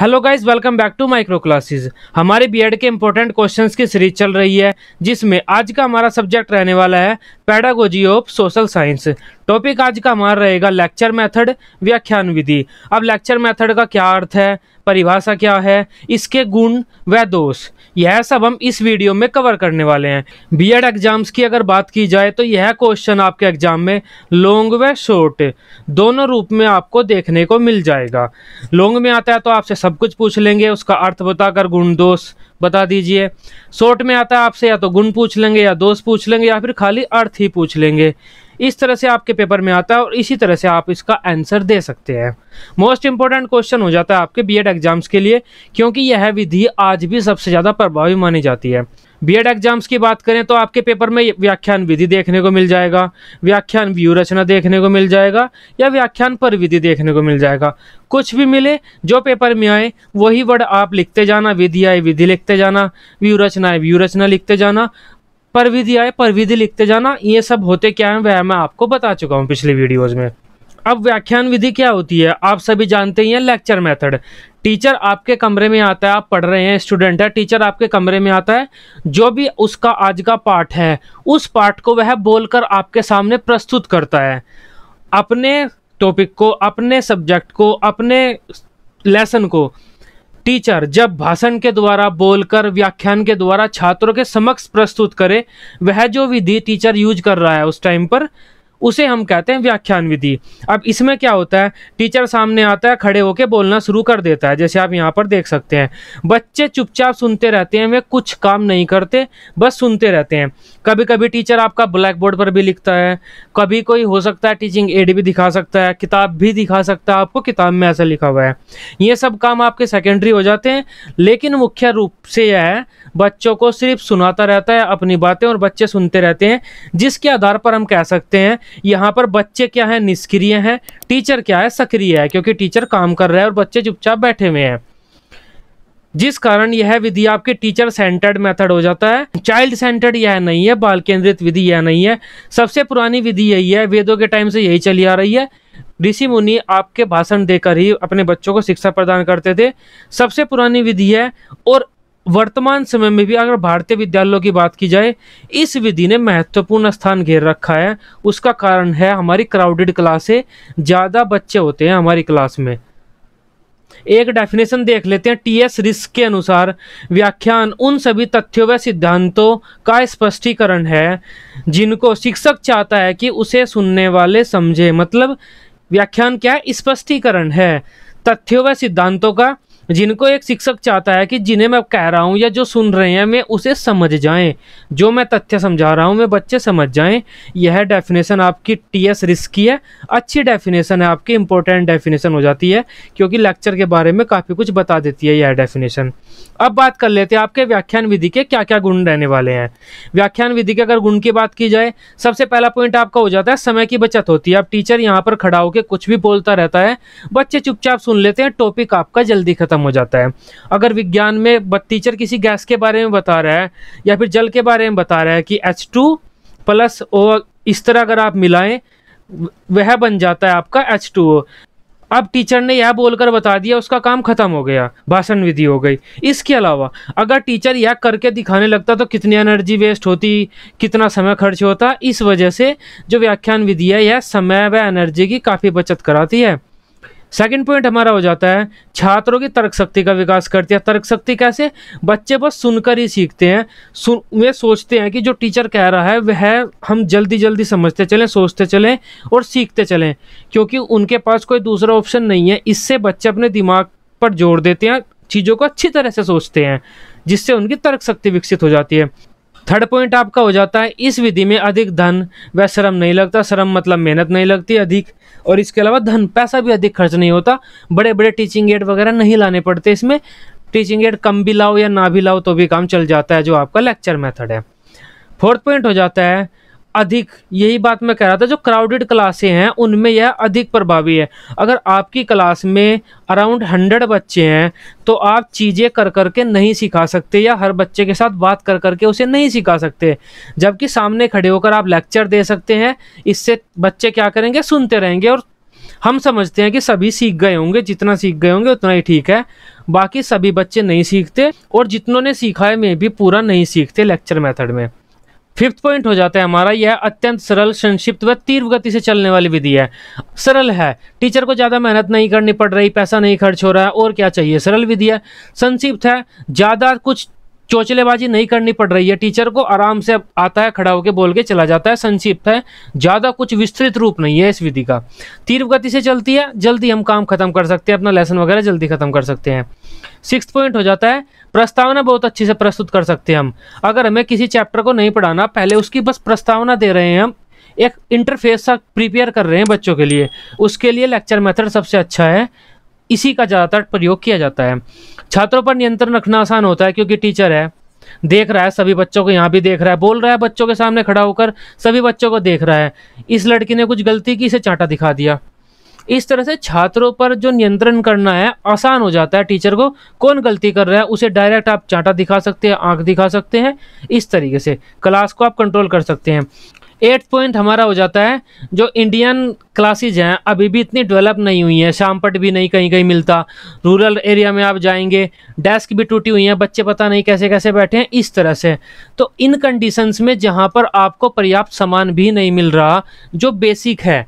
hello guys welcome back to Micro Classes हमारे B Ed के important questions की series चल रही है जिसमें आज का हमारा सब्जेक्ट रहने वाला है pedagogy of social science topic आज का हमारा रहेगा लेक्चर मेथड व्याख्यान विधि अब लेक्चर मेथड का क्या अर्थ है परिभाषा क्या है इसके गुण व दोष यह सब हम इस वीडियो में कवर करने वाले हैं बीएड एग्जाम्स की अगर बात की जाए तो यह क्वेश्चन आपके एग्जाम में लॉन्ग व शॉर्ट दोनों रूप में आपको देखने को मिल जाएगा लॉन्ग में आता है तो आपसे सब कुछ पूछ लेंगे उसका अर्थ बताकर गुण दोष बता दीजिए शॉर्ट में आता है आपसे या तो गुण पूछ लेंगे या दोष पूछ लेंगे या फिर खाली अर्थ ही पूछ लेंगे इस तरह से आपके पेपर में आता है और इसी तरह से आप इसका आंसर दे सकते हैं मोस्ट इंपॉर्टेंट क्वेश्चन हो जाता है आपके बीएड एग्जाम्स के लिए क्योंकि यह विधि आज भी सबसे ज़्यादा प्रभावी मानी जाती है बीएड एग्जाम्स की बात करें तो आपके पेपर में व्याख्यान विधि देखने को मिल जाएगा व्याख्यान व्यू रचना देखने को मिल जाएगा या व्याख्यान पर विधि देखने को मिल जाएगा कुछ भी मिले जो पेपर में आए वही वर्ड आप लिखते जाना विधि आए विधि लिखते जाना व्यू रचना आए व्यू रचना लिखते जाना परविधि आए परविधि लिखते जाना ये सब होते क्या है वह मैं आपको बता चुका हूँ पिछले वीडियोज में अब व्याख्यान विधि क्या होती है आप सभी जानते ही हैं लेक्चर मेथड टीचर आपके कमरे में आता है आप पढ़ रहे हैं स्टूडेंट है टीचर आपके कमरे में आता है जो भी उसका आज का पाठ है उस पाठ को वह बोलकर आपके सामने प्रस्तुत करता है अपने टॉपिक को अपने सब्जेक्ट को अपने लेसन को टीचर जब भाषण के द्वारा बोलकर व्याख्यान के द्वारा छात्रों के समक्ष प्रस्तुत करे वह जो विधि टीचर यूज कर रहा है उस टाइम पर उसे हम कहते हैं व्याख्यान विधि अब इसमें क्या होता है टीचर सामने आता है खड़े होकर बोलना शुरू कर देता है जैसे आप यहाँ पर देख सकते हैं बच्चे चुपचाप सुनते रहते हैं वे कुछ काम नहीं करते बस सुनते रहते हैं कभी कभी टीचर आपका ब्लैक बोर्ड पर भी लिखता है कभी कोई हो सकता है टीचिंग एड भी दिखा सकता है किताब भी दिखा सकता है आपको किताब में ऐसा लिखा हुआ है ये सब काम आपके सेकेंडरी हो जाते हैं लेकिन मुख्य रूप से यह है बच्चों को सिर्फ सुनाता रहता है अपनी बातें और बच्चे सुनते रहते हैं जिसके आधार पर हम कह सकते हैं यहाँ पर बच्चे क्या है निष्क्रिय हैं टीचर क्या है सक्रिय है क्योंकि टीचर काम कर रहे हैं और बच्चे चुपचाप बैठे हुए हैं जिस कारण यह विधि आपके टीचर सेंटर्ड मेथड हो जाता है चाइल्ड सेंटर्ड यह नहीं है बाल केंद्रित विधि यह नहीं है सबसे पुरानी विधि यही है वेदों के टाइम से यही चली आ रही है ऋषि मुनि आपके भाषण देकर ही अपने बच्चों को शिक्षा प्रदान करते थे सबसे पुरानी विधि है और वर्तमान समय में भी अगर भारतीय विद्यालयों की बात की जाए इस विधि ने महत्वपूर्ण स्थान घेर रखा है उसका कारण है हमारी क्राउडेड क्लासे ज़्यादा बच्चे होते हैं हमारी क्लास में एक डेफिनेशन देख लेते हैं टी एस रिस्क के अनुसार व्याख्यान उन सभी तथ्यों व सिद्धांतों का स्पष्टीकरण है जिनको शिक्षक चाहता है कि उसे सुनने वाले समझे मतलब व्याख्यान क्या स्पष्टीकरण है तथ्यों व सिद्धांतों का जिनको एक शिक्षक चाहता है कि जिन्हें मैं कह रहा हूँ या जो सुन रहे हैं मैं उसे समझ जाएं जो मैं तथ्य समझा रहा हूँ मैं बच्चे समझ जाएं यह डेफिनेशन आपकी टी एस रिस्की है अच्छी डेफिनेशन है आपकी इंपॉर्टेंट डेफिनेशन हो जाती है क्योंकि लेक्चर के बारे में काफ़ी कुछ बता देती है यह डेफिनेशन अब बात कर लेते हैं आपके व्याख्यान विधि के क्या क्या गुण रहने वाले हैं व्याख्यान विधि के अगर गुण की बात की जाए सबसे पहला पॉइंट आपका हो जाता है समय की बचत होती है अब टीचर यहाँ पर खड़ा होकर कुछ भी बोलता रहता है बच्चे चुपचाप सुन लेते हैं टॉपिक आपका जल्दी खत्म हो जाता है अगर विज्ञान में टीचर किसी गैस के बारे में बता रहा है या फिर जल के बारे में बता रहा है कि एच टू प्लस ओ इस तरह अगर आप मिलाएं वह बन जाता है आपका एच टू अब टीचर ने यह बोलकर बता दिया उसका काम खत्म हो गया भाषण विधि हो गई इसके अलावा अगर टीचर यह करके दिखाने लगता तो कितनी एनर्जी वेस्ट होती कितना समय खर्च होता इस वजह से जो व्याख्यान विधि है यह समय व एनर्जी की काफ़ी बचत कराती है सेकंड पॉइंट हमारा हो जाता है छात्रों की तर्क शक्ति का विकास करती है तर्क शक्ति कैसे बच्चे बस सुनकर ही सीखते हैं सुन वे सोचते हैं कि जो टीचर कह रहा है वह हम जल्दी जल्दी समझते चलें सोचते चलें और सीखते चलें क्योंकि उनके पास कोई दूसरा ऑप्शन नहीं है इससे बच्चे अपने दिमाग पर जोर देते हैं चीज़ों को अच्छी तरह से सोचते हैं जिससे उनकी तर्क शक्ति विकसित हो जाती है थर्ड पॉइंट आपका हो जाता है इस विधि में अधिक धन व श्रम नहीं लगता श्रम मतलब मेहनत नहीं लगती अधिक और इसके अलावा धन पैसा भी अधिक खर्च नहीं होता बड़े बड़े टीचिंग एड वगैरह नहीं लाने पड़ते इसमें टीचिंग एड कम भी लाओ या ना भी लाओ तो भी काम चल जाता है जो आपका लेक्चर मेथड है फोर्थ पॉइंट हो जाता है अधिक यही बात मैं कह रहा था जो क्राउडेड क्लासे हैं उनमें यह अधिक प्रभावी है अगर आपकी क्लास में अराउंड हंड्रेड बच्चे हैं तो आप चीज़ें कर कर के नहीं सिखा सकते या हर बच्चे के साथ बात कर करके उसे नहीं सिखा सकते जबकि सामने खड़े होकर आप लेक्चर दे सकते हैं इससे बच्चे क्या करेंगे सुनते रहेंगे और हम समझते हैं कि सभी सीख गए होंगे जितना सीख गए होंगे उतना ही ठीक है बाकी सभी बच्चे नहीं सीखते और जितनों ने सीखा है मैं भी पूरा नहीं सीखते लेक्चर मेथड में फिफ्थ पॉइंट हो जाता है हमारा यह अत्यंत सरल संक्षिप्त व तीव्र गति से चलने वाली विधि है सरल है टीचर को ज़्यादा मेहनत नहीं करनी पड़ रही पैसा नहीं खर्च हो रहा है और क्या चाहिए सरल विधि है संक्षिप्त है ज़्यादा कुछ चोचलेबाजी नहीं करनी पड़ रही है टीचर को आराम से आता है खड़ा होकर बोल के चला जाता है संक्षिप्त है ज़्यादा कुछ विस्तृत रूप नहीं है इस विधि का तीव्र गति से चलती है जल्दी हम काम खत्म कर सकते हैं अपना लेसन वगैरह जल्दी खत्म कर सकते हैं सिक्स पॉइंट हो जाता है प्रस्तावना बहुत अच्छे से प्रस्तुत कर सकते हैं हम अगर हमें किसी चैप्टर को नहीं पढ़ाना पहले उसकी बस प्रस्तावना दे रहे हैं हम एक इंटरफेस सा प्रिपेयर कर रहे हैं बच्चों के लिए उसके लिए लेक्चर मेथड सबसे अच्छा है इसी का ज़्यादातर प्रयोग किया जाता है छात्रों पर नियंत्रण रखना आसान होता है क्योंकि टीचर है देख रहा है सभी बच्चों को यहाँ भी देख रहा है बोल रहा है बच्चों के सामने खड़ा होकर सभी बच्चों को देख रहा है इस लड़की ने कुछ गलती की इसे चांटा दिखा दिया इस तरह से छात्रों पर जो नियंत्रण करना है आसान हो जाता है टीचर को कौन गलती कर रहा है उसे डायरेक्ट आप चांटा दिखा सकते हैं आंख दिखा सकते हैं इस तरीके से क्लास को आप कंट्रोल कर सकते हैं एट पॉइंट हमारा हो जाता है जो इंडियन क्लासेज हैं अभी भी इतनी डेवलप नहीं हुई हैं शामपट भी नहीं कहीं कहीं मिलता रूरल एरिया में आप जाएंगे डेस्क भी टूटी हुई हैं बच्चे पता नहीं कैसे कैसे बैठे हैं इस तरह से तो इन कंडीशंस में जहाँ पर आपको पर्याप्त सामान भी नहीं मिल रहा जो बेसिक है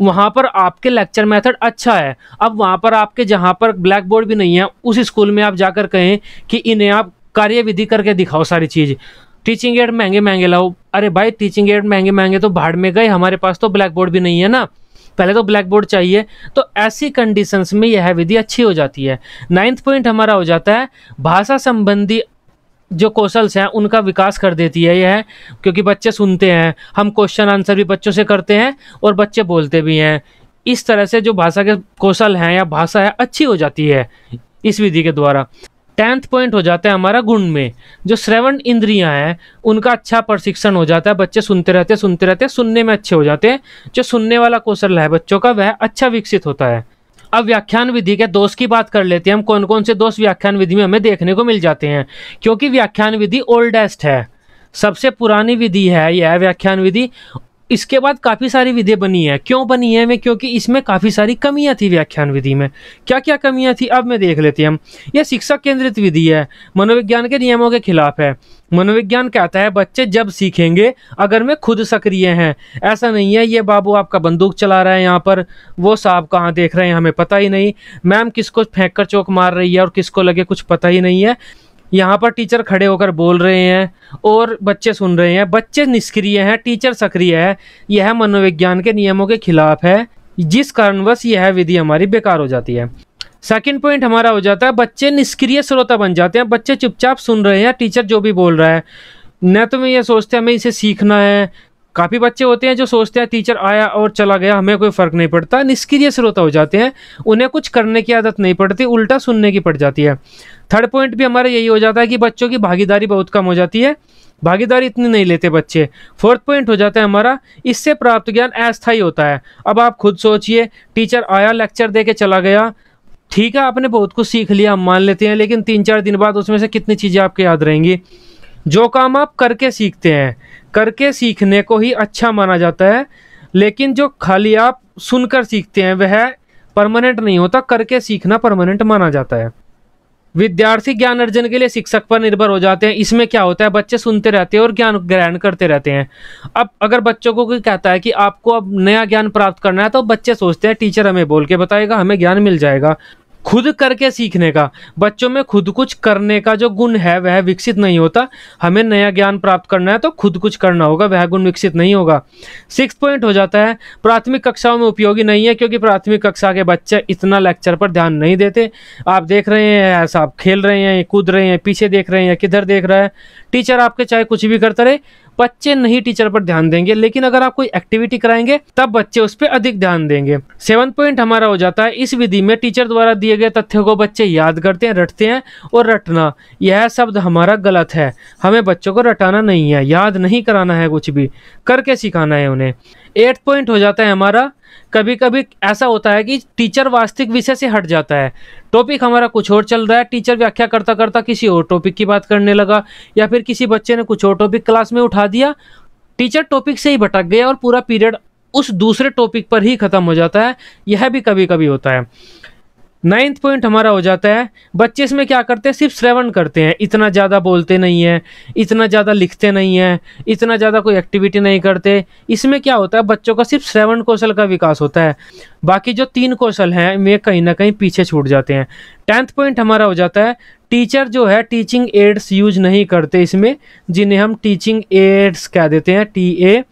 वहाँ पर आपके लेक्चर मेथड अच्छा है अब वहाँ पर आपके जहाँ पर ब्लैक बोर्ड भी नहीं है उस स्कूल में आप जाकर कहें कि इन्हें आप कार्य विधि करके दिखाओ सारी चीज़ टीचिंग एड महंगे महंगे लाओ अरे भाई टीचिंग एड महंगे महंगे तो भाड़ में गए हमारे पास तो ब्लैक बोर्ड भी नहीं है ना पहले तो ब्लैक बोर्ड चाहिए तो ऐसी कंडीशंस में यह विधि अच्छी हो जाती है नाइन्थ पॉइंट हमारा हो जाता है भाषा संबंधी जो कौशल्स हैं उनका विकास कर देती है यह क्योंकि बच्चे सुनते हैं हम क्वेश्चन आंसर भी बच्चों से करते हैं और बच्चे बोलते भी हैं इस तरह से जो भाषा के कौशल हैं या भाषा है अच्छी हो जाती है इस विधि के द्वारा टेंथ पॉइंट हो जाता है हमारा गुण में जो श्रवण इंद्रियां हैं उनका अच्छा प्रशिक्षण हो जाता है बच्चे सुनते रहते सुनते रहते सुनने में अच्छे हो जाते हैं जो सुनने वाला कौशल है बच्चों का वह अच्छा विकसित होता है अब व्याख्यान विधि के दोष की बात कर लेते हैं हम कौन कौन से दोष व्याख्यान विधि में हमें देखने को मिल जाते हैं क्योंकि व्याख्यान विधि ओल्डेस्ट है सबसे पुरानी विधि है यह व्याख्यान विधि इसके बाद काफ़ी सारी विधियाँ बनी है क्यों बनी है मैं क्योंकि इसमें काफ़ी सारी कमियाँ थी व्याख्यान विधि में क्या क्या कमियाँ थी अब मैं देख लेते हैं हम यह शिक्षा केंद्रित विधि है मनोविज्ञान के नियमों के खिलाफ है मनोविज्ञान कहता है बच्चे जब सीखेंगे अगर मैं खुद सक्रिय हैं ऐसा नहीं है ये बाबू आपका बंदूक चला रहा है यहाँ पर वो साहब कहाँ देख रहे हैं हमें पता ही नहीं मैम किसको फेंक कर चौक मार रही है और किसको लगे कुछ पता ही नहीं है यहाँ पर टीचर खड़े होकर बोल रहे हैं और बच्चे सुन रहे हैं बच्चे निष्क्रिय हैं टीचर सक्रिय है यह मनोविज्ञान के नियमों के खिलाफ है जिस कारणवश यह विधि हमारी बेकार हो जाती है सेकेंड पॉइंट हमारा हो जाता है बच्चे निष्क्रिय श्रोता बन जाते हैं बच्चे चुपचाप सुन रहे हैं टीचर जो भी बोल रहा है न तो मैं ये सोचते हमें इसे सीखना है काफ़ी बच्चे होते हैं जो सोचते हैं टीचर आया और चला गया हमें कोई फ़र्क नहीं पड़ता निष्क्रिय श्रोता हो जाते हैं उन्हें कुछ करने की आदत नहीं पड़ती उल्टा सुनने की पड़ जाती है थर्ड पॉइंट भी हमारा यही हो जाता है कि बच्चों की भागीदारी बहुत कम हो जाती है भागीदारी इतनी नहीं लेते बच्चे फोर्थ पॉइंट हो जाता है हमारा इससे प्राप्त ज्ञान अस्थायी होता है अब आप खुद सोचिए टीचर आया लेक्चर दे के चला गया ठीक है आपने बहुत कुछ सीख लिया हम मान लेते हैं लेकिन तीन चार दिन बाद उसमें से कितनी चीज़ें आपके याद रहेंगी जो काम आप करके सीखते हैं करके सीखने को ही अच्छा माना जाता है लेकिन जो खाली आप सुनकर सीखते हैं वह परमानेंट नहीं होता करके सीखना परमानेंट माना जाता है विद्यार्थी ज्ञान अर्जन के लिए शिक्षक पर निर्भर हो जाते हैं इसमें क्या होता है बच्चे सुनते रहते हैं और ज्ञान ग्रहण करते रहते हैं अब अगर बच्चों को कोई कहता है कि आपको अब नया ज्ञान प्राप्त करना है तो बच्चे सोचते हैं टीचर हमें बोल के बताएगा हमें ज्ञान मिल जाएगा खुद करके सीखने का बच्चों में खुद कुछ करने का जो गुण है वह विकसित नहीं होता हमें नया ज्ञान प्राप्त करना है तो खुद कुछ करना होगा वह गुण विकसित नहीं होगा सिक्स पॉइंट हो जाता है प्राथमिक कक्षाओं में उपयोगी नहीं है क्योंकि प्राथमिक कक्षा के बच्चे इतना लेक्चर पर ध्यान नहीं देते आप देख रहे हैं आप खेल रहे हैं कूद रहे हैं पीछे देख रहे हैं किधर देख रहा है टीचर आपके चाहे कुछ भी करते रहे बच्चे नहीं टीचर पर ध्यान देंगे लेकिन अगर आप कोई एक्टिविटी कराएंगे तब बच्चे उस पर अधिक ध्यान देंगे सेवन पॉइंट हमारा हो जाता है इस विधि में टीचर द्वारा दिए गए तथ्यों को बच्चे याद करते हैं रटते हैं और रटना यह शब्द हमारा गलत है हमें बच्चों को रटाना नहीं है याद नहीं कराना है कुछ भी करके सिखाना है उन्हें एट पॉइंट हो जाता है हमारा कभी कभी ऐसा होता है कि टीचर वास्तविक विषय से हट जाता है टॉपिक हमारा कुछ और चल रहा है टीचर व्याख्या करता करता किसी और टॉपिक की बात करने लगा या फिर किसी बच्चे ने कुछ और टॉपिक क्लास में उठा दिया टीचर टॉपिक से ही भटक गया और पूरा पीरियड उस दूसरे टॉपिक पर ही ख़त्म हो जाता है यह भी कभी कभी होता है नाइन्थ पॉइंट हमारा हो जाता है बच्चे इसमें क्या करते हैं सिर्फ श्रवण करते हैं इतना ज़्यादा बोलते नहीं हैं इतना ज़्यादा लिखते नहीं हैं इतना ज़्यादा कोई एक्टिविटी नहीं करते इसमें क्या होता है बच्चों का सिर्फ श्रवण कौशल का विकास होता है बाकी जो तीन कौशल हैं वे कहीं ना कहीं पीछे छूट जाते हैं टेंथ पॉइंट हमारा हो जाता है टीचर जो है टीचिंग एड्स यूज नहीं करते इसमें जिन्हें हम टीचिंग एड्स कह देते हैं टी ए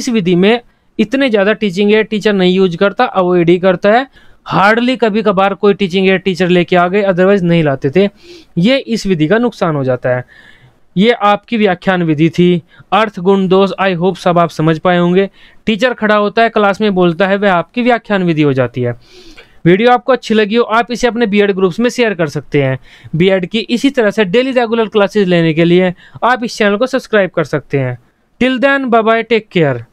इस विधि में इतने ज़्यादा टीचिंग एड टीचर नहीं यूज करता अवॉइड ही करता है हार्डली कभी कभार कोई टीचिंग एड टीचर लेके आ गए अदरवाइज नहीं लाते थे ये इस विधि का नुकसान हो जाता है ये आपकी व्याख्यान विधि थी अर्थ गुण दोष आई होप सब आप समझ पाए होंगे टीचर खड़ा होता है क्लास में बोलता है वह आपकी व्याख्यान विधि हो जाती है वीडियो आपको अच्छी लगी हो आप इसे अपने बीएड ग्रुप्स में शेयर कर सकते हैं बीएड की इसी तरह से डेली रेगुलर क्लासेस लेने के लिए आप इस चैनल को सब्सक्राइब कर सकते हैं till then bye take care